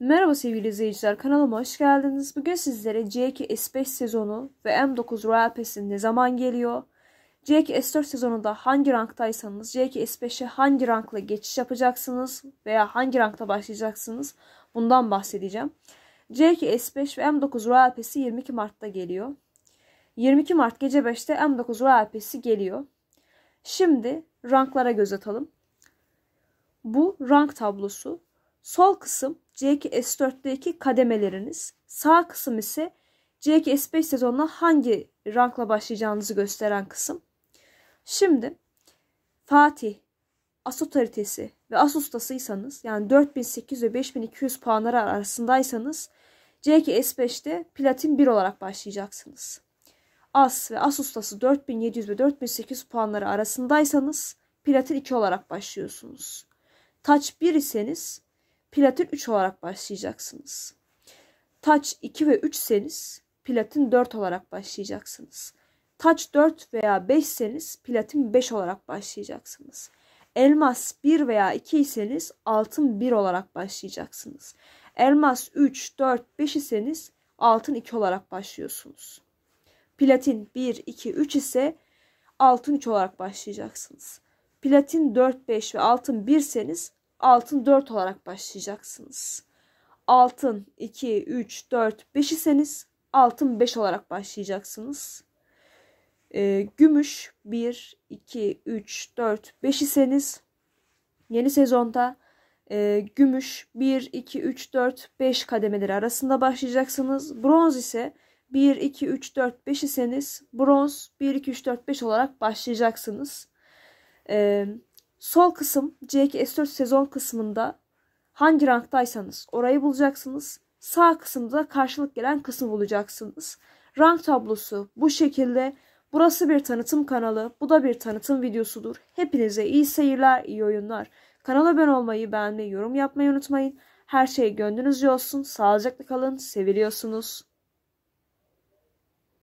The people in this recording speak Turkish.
Merhaba sevgili izleyiciler, kanalıma hoş geldiniz. Bugün sizlere J.K. 2 S5 sezonu ve M9 Royal Pass'in ne zaman geliyor? J.K. 2 S4 sezonunda hangi ranktaysanız, C2 S5'e hangi rankla geçiş yapacaksınız veya hangi rankta başlayacaksınız? Bundan bahsedeceğim. J.K. 2 S5 ve M9 Royal Pass'i 22 Mart'ta geliyor. 22 Mart gece 5'te M9 Royal Pass'i geliyor. Şimdi ranklara göz atalım. Bu rank tablosu. Sol kısım C2 S4'teki kademeleriniz. Sağ kısım ise C2 S5 sezonuna hangi rankla başlayacağınızı gösteren kısım. Şimdi Fatih, as otoritesi ve Asus'tasıysanız, yani 4800 ve 5200 puanları arasındaysanız C2 S5'te platin 1 olarak başlayacaksınız. As ve as ustası 4700 ve 4800 puanları arasındaysanız platin 2 olarak başlıyorsunuz. Taç 1 iseniz platin 3 olarak başlayacaksınız. Taç 2 ve 3 seniz platin 4 olarak başlayacaksınız. Taç 4 veya 5 seniz platin 5 olarak başlayacaksınız. Elmas 1 veya 2 iseniz altın 1 olarak başlayacaksınız. Elmas 3, 4, 5 iseniz altın 2 olarak başlıyorsunuz. Platin 1, 2, 3 ise altın 3 olarak başlayacaksınız. Platin 4, 5 ve altın 1 seniz altın 4 olarak başlayacaksınız. Altın 2, 3, 4, 5 iseniz altın 5 olarak başlayacaksınız. E, gümüş 1, 2, 3, 4, 5 iseniz yeni sezonda e, gümüş 1, 2, 3, 4, 5 kademeleri arasında başlayacaksınız. Bronz ise 1, 2, 3, 4, 5 iseniz bronz 1, 2, 3, 4, 5 olarak başlayacaksınız. E, Sol kısım C2 S4 sezon kısmında hangi ranktaysanız orayı bulacaksınız. Sağ kısımda karşılık gelen kısmı bulacaksınız. Rank tablosu bu şekilde. Burası bir tanıtım kanalı, bu da bir tanıtım videosudur. Hepinize iyi seyirler, iyi oyunlar. Kanala abone olmayı, beğenmeyi, yorum yapmayı unutmayın. Her şey gönlünüzce olsun. Sağlıcakla kalın, seviliyorsunuz.